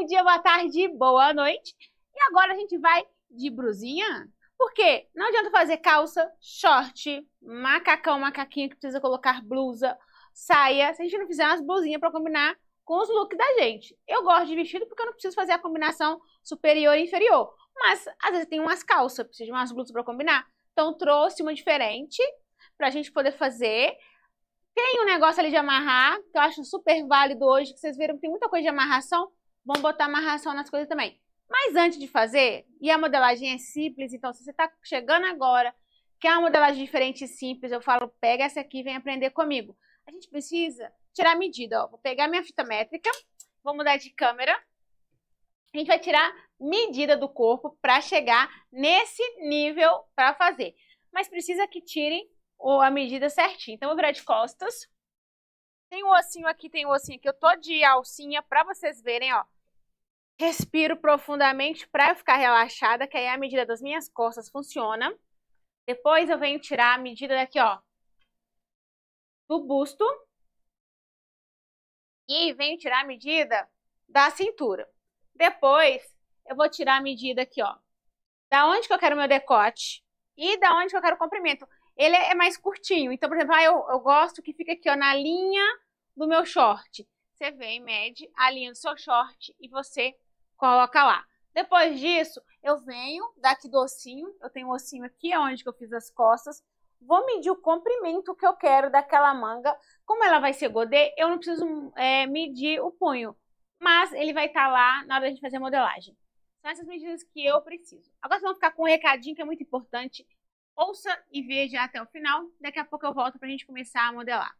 bom dia, boa tarde, boa noite. E agora a gente vai de brusinha. Porque não adianta fazer calça, short, macacão, macaquinho que precisa colocar blusa, saia, se a gente não fizer umas blusinhas para combinar com os looks da gente. Eu gosto de vestido porque eu não preciso fazer a combinação superior e inferior. Mas às vezes tem umas calças, precisa de umas blusas para combinar. Então trouxe uma diferente para a gente poder fazer. Tem um negócio ali de amarrar, que eu acho super válido hoje, que vocês viram que tem muita coisa de amarração. Vamos botar amarração nas coisas também. Mas antes de fazer, e a modelagem é simples, então se você está chegando agora, quer uma modelagem diferente e simples, eu falo, pega essa aqui e vem aprender comigo. A gente precisa tirar a medida, ó. Vou pegar minha fita métrica, vou mudar de câmera. A gente vai tirar medida do corpo para chegar nesse nível para fazer. Mas precisa que tirem a medida certinha. Então, eu vou virar de costas. Tem um ossinho aqui, tem um ossinho aqui. Eu tô de alcinha pra vocês verem, ó. Respiro profundamente pra eu ficar relaxada, que aí a medida das minhas costas funciona. Depois eu venho tirar a medida daqui, ó, do busto. E venho tirar a medida da cintura. Depois eu vou tirar a medida aqui, ó, da onde que eu quero meu decote e da onde que eu quero o comprimento ele é, é mais curtinho. Então, por exemplo, ah, eu, eu gosto que fica aqui ó, na linha do meu short. Você vem, mede a linha do seu short e você coloca lá. Depois disso, eu venho daqui do ossinho, eu tenho um ossinho aqui, é onde que eu fiz as costas, vou medir o comprimento que eu quero daquela manga. Como ela vai ser godê, eu não preciso é, medir o punho, mas ele vai estar tá lá na hora de fazer a modelagem. São essas medidas que eu preciso. Agora vocês vão ficar com um recadinho que é muito importante, Ouça e veja até o final. Daqui a pouco eu volto para a gente começar a modelar.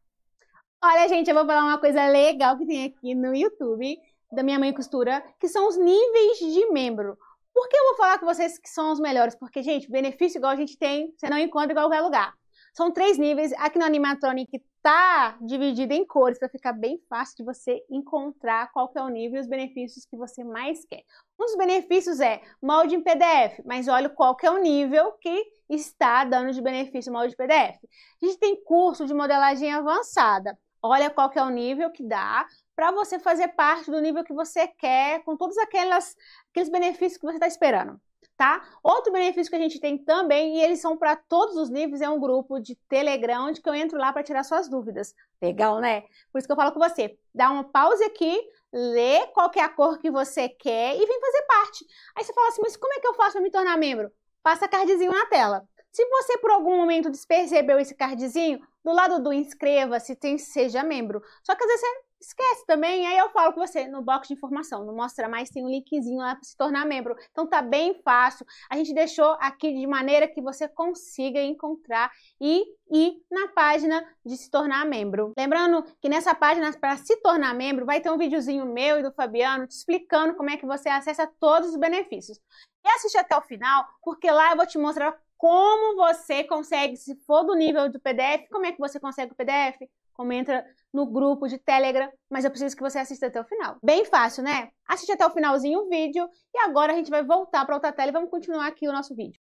Olha, gente, eu vou falar uma coisa legal que tem aqui no YouTube da minha mãe costura, que são os níveis de membro. Por que eu vou falar com vocês que são os melhores? Porque, gente, benefício igual a gente tem, você não encontra em qualquer lugar. São três níveis. Aqui no Animatronic tá dividido em cores para ficar bem fácil de você encontrar qual que é o nível e os benefícios que você mais quer. Um dos benefícios é molde em PDF, mas olha qual que é o nível que está dando de benefício o molde em PDF. A gente tem curso de modelagem avançada. Olha qual que é o nível que dá para você fazer parte do nível que você quer, com todos aquelas, aqueles benefícios que você está esperando tá? Outro benefício que a gente tem também, e eles são para todos os livros, é um grupo de Telegram, onde eu entro lá para tirar suas dúvidas. Legal, né? Por isso que eu falo com você, dá uma pausa aqui, lê qual é a cor que você quer e vem fazer parte. Aí você fala assim, mas como é que eu faço para me tornar membro? Passa cardzinho na tela. Se você por algum momento despercebeu esse cardzinho, do lado do inscreva-se tem seja membro. Só que às vezes você Esquece também, aí eu falo com você no box de informação, não mostra mais, tem um linkzinho lá para se tornar membro. Então tá bem fácil. A gente deixou aqui de maneira que você consiga encontrar e ir na página de se tornar membro. Lembrando que nessa página para se tornar membro vai ter um videozinho meu e do Fabiano te explicando como é que você acessa todos os benefícios. E assiste até o final, porque lá eu vou te mostrar como você consegue, se for do nível do PDF, como é que você consegue o PDF, como entra no grupo de Telegram, mas eu preciso que você assista até o final. Bem fácil, né? Assiste até o finalzinho o vídeo e agora a gente vai voltar para outra tela e vamos continuar aqui o nosso vídeo.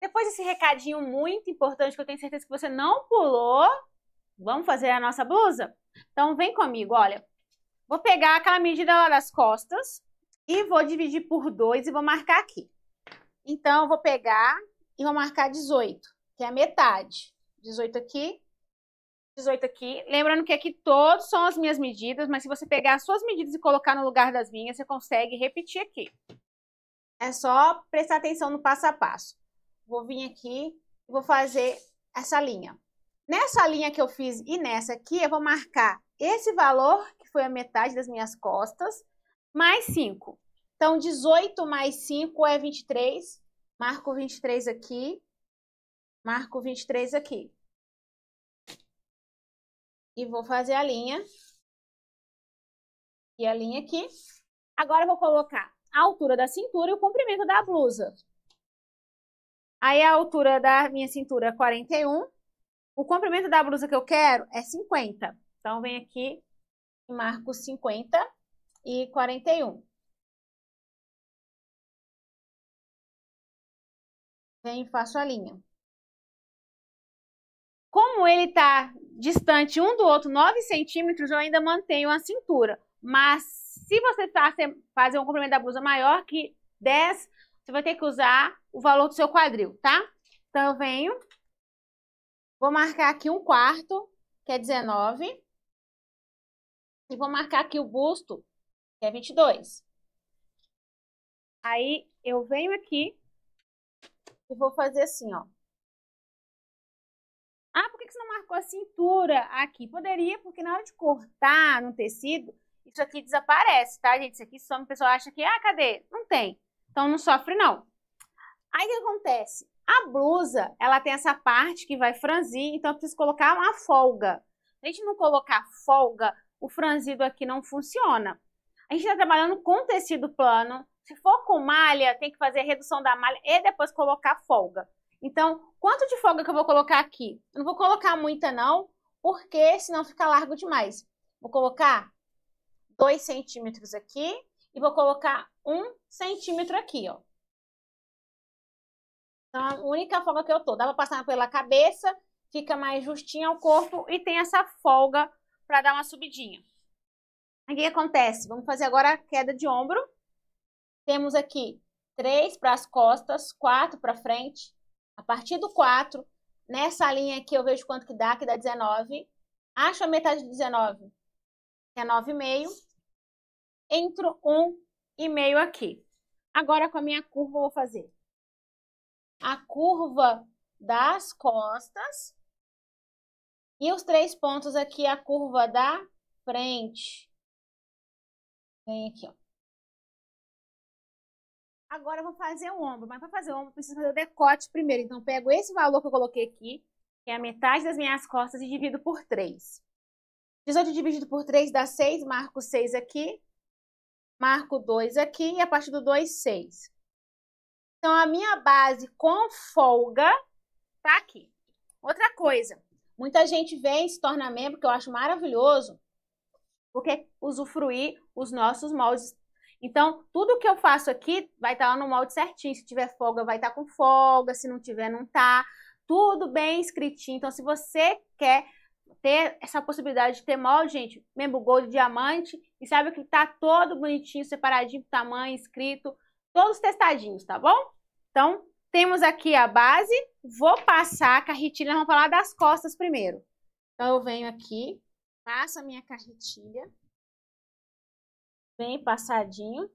Depois desse recadinho muito importante que eu tenho certeza que você não pulou, vamos fazer a nossa blusa? Então vem comigo, olha. Vou pegar aquela medida lá das costas e vou dividir por dois e vou marcar aqui. Então eu vou pegar e vou marcar 18, que é a metade. 18 aqui, 18 aqui. Lembrando que aqui todos são as minhas medidas, mas se você pegar as suas medidas e colocar no lugar das minhas, você consegue repetir aqui. É só prestar atenção no passo a passo. Vou vir aqui e vou fazer essa linha. Nessa linha que eu fiz e nessa aqui, eu vou marcar esse valor, que foi a metade das minhas costas, mais 5. Então, 18 mais 5 é 23. Marco 23 aqui. Marco 23 aqui e vou fazer a linha. E a linha aqui. Agora vou colocar a altura da cintura e o comprimento da blusa. Aí a altura da minha cintura é 41. O comprimento da blusa que eu quero é 50. Então vem aqui e marco 50 e 41. Venho e faço a linha. Como ele está distante um do outro 9 centímetros, eu ainda mantenho a cintura. Mas se você está fazendo um comprimento da blusa maior que 10, você vai ter que usar o valor do seu quadril, tá? Então eu venho, vou marcar aqui um quarto, que é 19. E vou marcar aqui o busto, que é 22. Aí eu venho aqui e vou fazer assim, ó você não marcou a cintura aqui? Poderia, porque na hora de cortar no tecido, isso aqui desaparece, tá, gente? Isso aqui some, o pessoal acha que, ah, cadê? Não tem. Então não sofre, não. Aí o que acontece? A blusa, ela tem essa parte que vai franzir, então eu preciso colocar uma folga. Se a gente não colocar folga, o franzido aqui não funciona. A gente está trabalhando com tecido plano. Se for com malha, tem que fazer redução da malha e depois colocar folga. Então, quanto de folga que eu vou colocar aqui? Eu não vou colocar muita não, porque senão fica largo demais. Vou colocar 2 centímetros aqui e vou colocar 1 um centímetro aqui, ó. Então, a única folga que eu tô. Dá pra passar pela cabeça, fica mais justinho ao corpo e tem essa folga para dar uma subidinha. O que acontece? Vamos fazer agora a queda de ombro. Temos aqui 3 para as costas, 4 para frente, a partir do 4, nessa linha aqui eu vejo quanto que dá, que dá 19. Acho a metade de 19, que é 9,5. Entro 1,5 aqui. Agora com a minha curva eu vou fazer a curva das costas e os três pontos aqui, a curva da frente. Vem aqui, ó. Agora eu vou fazer o ombro, mas para fazer o ombro eu preciso fazer o decote primeiro. Então eu pego esse valor que eu coloquei aqui, que é a metade das minhas costas, e divido por 3. 18 dividido por 3 dá 6, marco 6 aqui, marco 2 aqui, e a partir do 2, 6. Então a minha base com folga tá aqui. Outra coisa, muita gente vem e se torna membro, que eu acho maravilhoso, porque usufruir os nossos moldes então, tudo que eu faço aqui vai estar tá lá no molde certinho. Se tiver folga, vai estar tá com folga. Se não tiver, não tá. Tudo bem escritinho. Então, se você quer ter essa possibilidade de ter molde, gente, membro gold diamante, e sabe que tá todo bonitinho, separadinho tamanho, escrito, todos testadinhos, tá bom? Então, temos aqui a base, vou passar a carretilha, vamos falar das costas primeiro. Então, eu venho aqui, passo a minha carretilha bem passadinho.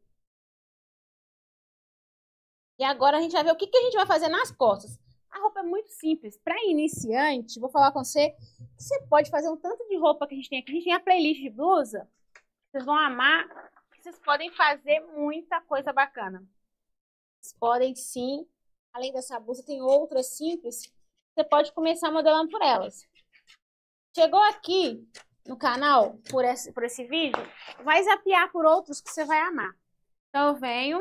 E agora a gente vai ver o que, que a gente vai fazer nas costas. A roupa é muito simples. Para iniciante, vou falar com você você pode fazer um tanto de roupa que a gente tem aqui. A gente tem a playlist de blusa. Vocês vão amar. Vocês podem fazer muita coisa bacana. Vocês podem sim. Além dessa blusa, tem outras simples. Você pode começar modelando por elas. Chegou aqui, no canal por esse, por esse vídeo, vai zapear por outros que você vai amar. Então eu venho,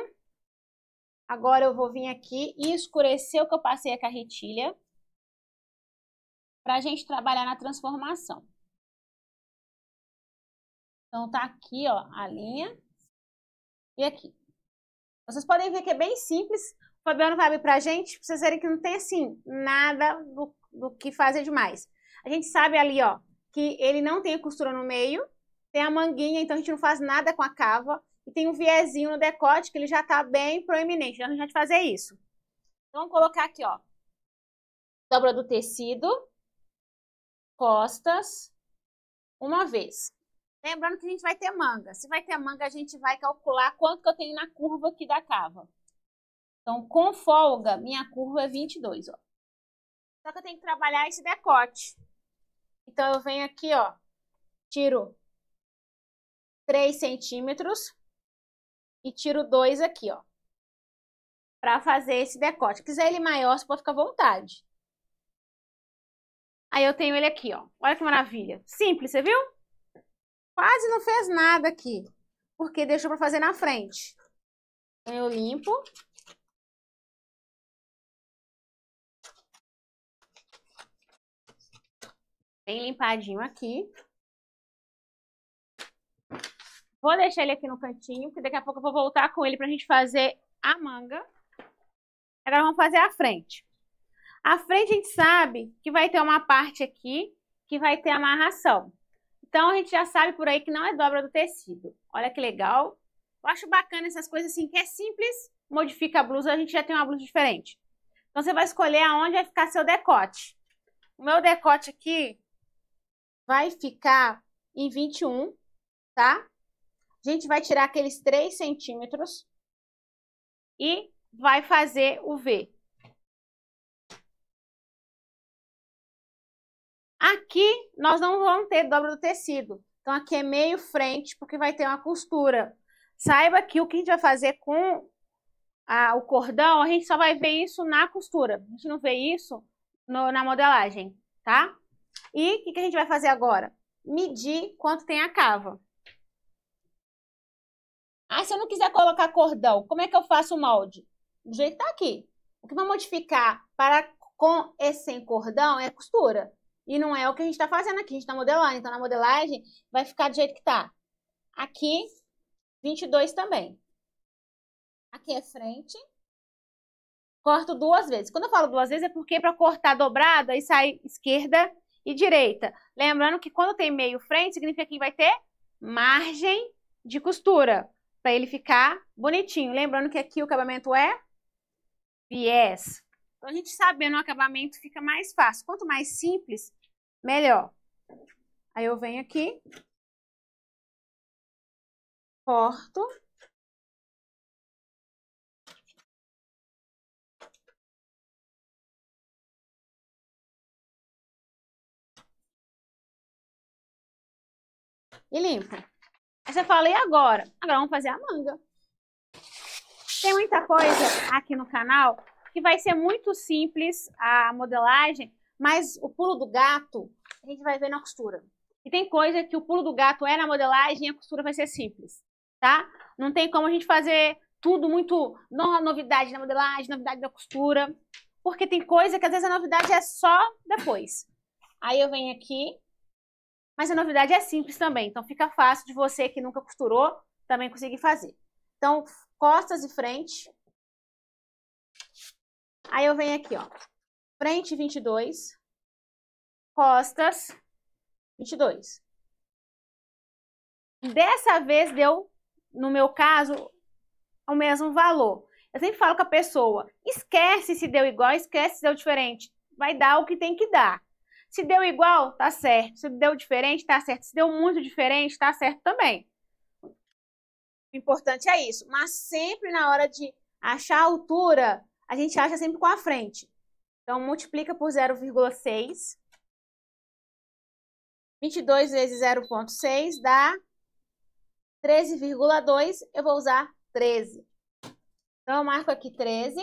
agora eu vou vir aqui e escurecer o que eu passei a carretilha para a gente trabalhar na transformação. Então tá aqui ó, a linha e aqui. Vocês podem ver que é bem simples, o Fabiano vai abrir pra gente, pra vocês verem que não tem assim, nada do, do que fazer demais. A gente sabe ali ó, que ele não tem a costura no meio, tem a manguinha, então a gente não faz nada com a cava, e tem um viezinho no decote que ele já tá bem proeminente, então a gente vai fazer isso. Então, vamos colocar aqui, ó, dobra do tecido, costas, uma vez. Lembrando que a gente vai ter manga. Se vai ter manga, a gente vai calcular quanto que eu tenho na curva aqui da cava. Então, com folga, minha curva é 22, ó. Só que eu tenho que trabalhar esse decote. Então, eu venho aqui, ó, tiro 3 centímetros e tiro 2 aqui, ó, pra fazer esse decote. Se quiser ele maior, você pode ficar à vontade. Aí eu tenho ele aqui, ó. Olha que maravilha. Simples, você viu? Quase não fez nada aqui, porque deixou pra fazer na frente. Então, eu limpo bem limpadinho aqui. Vou deixar ele aqui no cantinho, porque daqui a pouco eu vou voltar com ele pra gente fazer a manga. Agora vamos fazer a frente. A frente a gente sabe que vai ter uma parte aqui que vai ter amarração. Então a gente já sabe por aí que não é dobra do tecido. Olha que legal. Eu acho bacana essas coisas assim, que é simples, modifica a blusa, a gente já tem uma blusa diferente. Então você vai escolher aonde vai ficar seu decote. O meu decote aqui vai ficar em 21, tá? A gente vai tirar aqueles 3 centímetros e vai fazer o V. Aqui, nós não vamos ter dobra do tecido. Então, aqui é meio frente, porque vai ter uma costura. Saiba que o que a gente vai fazer com a, o cordão, a gente só vai ver isso na costura. A gente não vê isso no, na modelagem, tá? E o que, que a gente vai fazer agora? Medir quanto tem a cava. Ah, se eu não quiser colocar cordão, como é que eu faço o molde? Do jeito que tá aqui. O que vai modificar para com e sem cordão é a costura. E não é o que a gente está fazendo aqui, a gente está modelando. Então, na modelagem, vai ficar do jeito que tá. Aqui, 22 também. Aqui é frente. Corto duas vezes. Quando eu falo duas vezes, é porque é para cortar dobrada e sai esquerda e direita. Lembrando que quando tem meio frente, significa que vai ter margem de costura, para ele ficar bonitinho. Lembrando que aqui o acabamento é viés. Então, a gente sabendo o acabamento fica mais fácil. Quanto mais simples, melhor. Aí eu venho aqui, corto. e limpa. Aí você fala, e agora? Agora vamos fazer a manga. Tem muita coisa aqui no canal que vai ser muito simples a modelagem, mas o pulo do gato a gente vai ver na costura. E tem coisa que o pulo do gato é na modelagem e a costura vai ser simples, tá? Não tem como a gente fazer tudo muito novidade na modelagem, novidade na costura, porque tem coisa que às vezes a novidade é só depois. Aí eu venho aqui, mas a novidade é simples também, então fica fácil de você que nunca costurou também conseguir fazer. Então, costas e frente. Aí eu venho aqui, ó. Frente 22, costas 22. Dessa vez deu, no meu caso, o mesmo valor. Eu sempre falo com a pessoa, esquece se deu igual, esquece se deu diferente. Vai dar o que tem que dar. Se deu igual, tá certo. Se deu diferente, tá certo. Se deu muito diferente, tá certo também. O importante é isso. Mas sempre na hora de achar a altura, a gente acha sempre com a frente. Então, multiplica por 0,6. 22 vezes 0,6 dá 13,2. Eu vou usar 13. Então, eu marco aqui 13.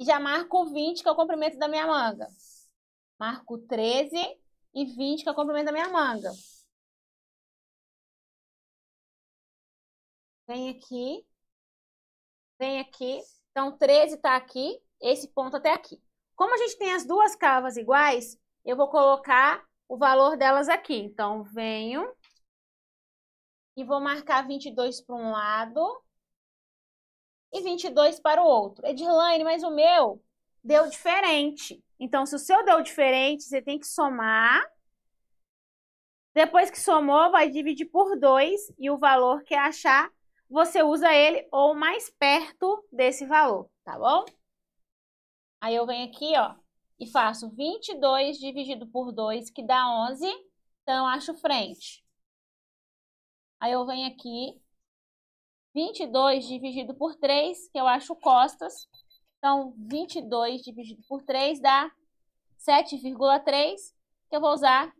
E já marco 20, que é o comprimento da minha manga. Marco 13 e 20, que é o comprimento da minha manga. Vem aqui. Vem aqui. Então, 13 está aqui, esse ponto até aqui. Como a gente tem as duas cavas iguais, eu vou colocar o valor delas aqui. Então, venho e vou marcar 22 para um lado e 22 para o outro. line mas o meu deu diferente. Então, se o seu deu diferente, você tem que somar. Depois que somou, vai dividir por 2 e o valor que achar, você usa ele ou mais perto desse valor, tá bom? Aí eu venho aqui, ó, e faço 22 dividido por 2, que dá 11. Então, eu acho frente. Aí eu venho aqui, 22 dividido por 3, que eu acho costas. Então, 22 dividido por 3 dá 7,3, que eu vou usar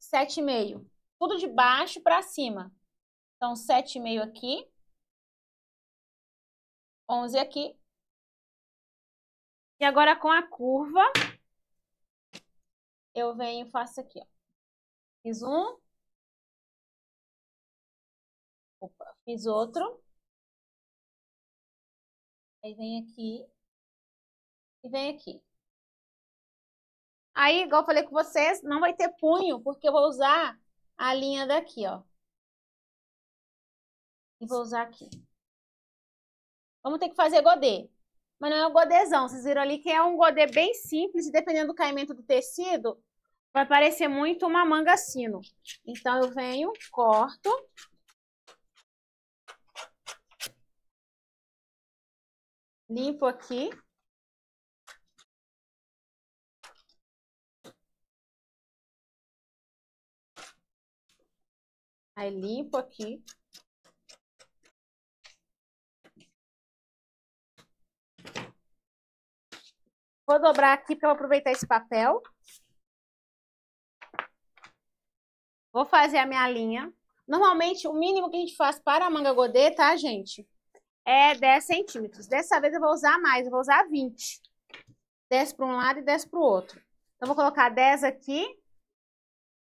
7,5. Tudo de baixo para cima. Então, 7,5 aqui. 11 aqui. E agora, com a curva, eu venho e faço aqui, ó. Fiz um. Opa, fiz outro. Aí vem aqui e vem aqui. Aí, igual eu falei com vocês, não vai ter punho, porque eu vou usar a linha daqui, ó. E vou usar aqui. Vamos ter que fazer godê. Mas não é um godezão, vocês viram ali que é um godê bem simples, e dependendo do caimento do tecido, vai parecer muito uma manga sino. Então eu venho, corto. Limpo aqui. Aí limpo aqui. Vou dobrar aqui para eu aproveitar esse papel. Vou fazer a minha linha. Normalmente, o mínimo que a gente faz para a manga godê, tá, gente? É 10 centímetros. Dessa vez eu vou usar mais, eu vou usar 20. 10 para um lado e 10 para o outro. Então, vou colocar 10 aqui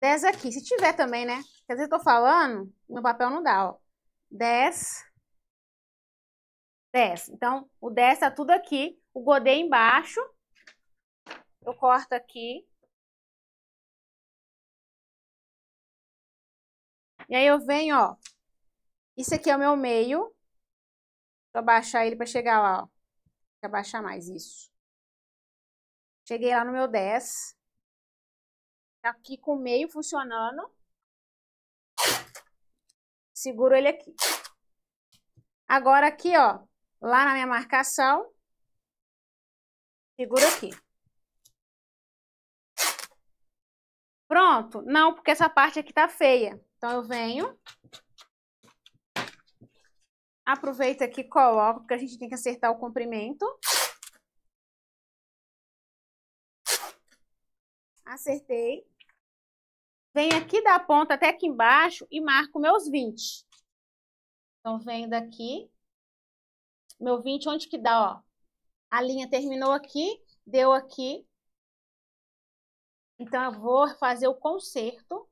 10 aqui. Se tiver também, né? Quer dizer, eu tô falando, meu papel não dá, ó. 10, 10. Então, o 10 tá tudo aqui. O godê embaixo. Eu corto aqui. E aí eu venho, ó. Isso aqui é o meu meio. Vou abaixar ele pra chegar lá, ó. Vou abaixar mais, isso. Cheguei lá no meu 10 aqui com o meio funcionando. Seguro ele aqui. Agora aqui, ó, lá na minha marcação, seguro aqui. Pronto? Não, porque essa parte aqui tá feia. Então eu venho, aproveito aqui, coloco, porque a gente tem que acertar o comprimento. Acertei. Venho aqui da ponta até aqui embaixo e marco meus 20. Então, venho daqui. Meu 20, onde que dá, ó? A linha terminou aqui, deu aqui. Então, eu vou fazer o conserto.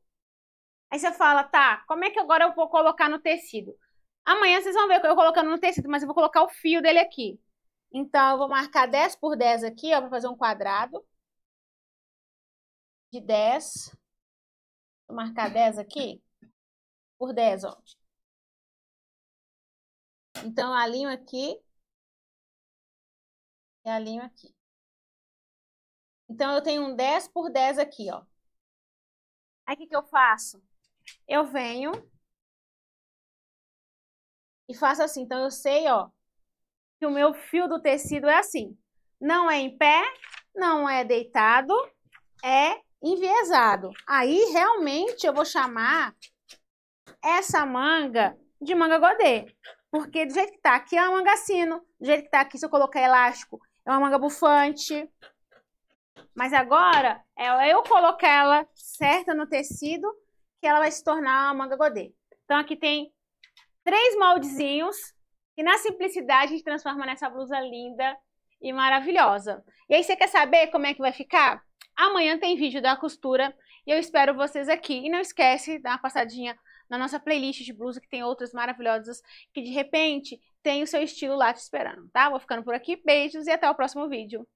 Aí você fala, tá, como é que agora eu vou colocar no tecido? Amanhã vocês vão ver eu colocando no tecido, mas eu vou colocar o fio dele aqui. Então, eu vou marcar 10 por 10 aqui, ó, pra fazer um quadrado de 10. Vou marcar 10 aqui. Por 10, ó. Então, alinho aqui. E alinho aqui. Então, eu tenho um 10 por 10 aqui, ó. Aí, o que, que eu faço? Eu venho e faço assim. Então, eu sei, ó, que o meu fio do tecido é assim. Não é em pé, não é deitado, é enviesado. Aí realmente eu vou chamar essa manga de manga godê. Porque do jeito que tá aqui é uma manga sino, do jeito que tá aqui se eu colocar elástico é uma manga bufante. Mas agora é eu colocar ela certa no tecido que ela vai se tornar uma manga godê. Então aqui tem três moldezinhos que na simplicidade a gente transforma nessa blusa linda e maravilhosa. E aí você quer saber como é que vai ficar? Amanhã tem vídeo da costura e eu espero vocês aqui. E não esquece, da uma passadinha na nossa playlist de blusa, que tem outras maravilhosas que de repente tem o seu estilo lá te esperando, tá? Vou ficando por aqui, beijos e até o próximo vídeo.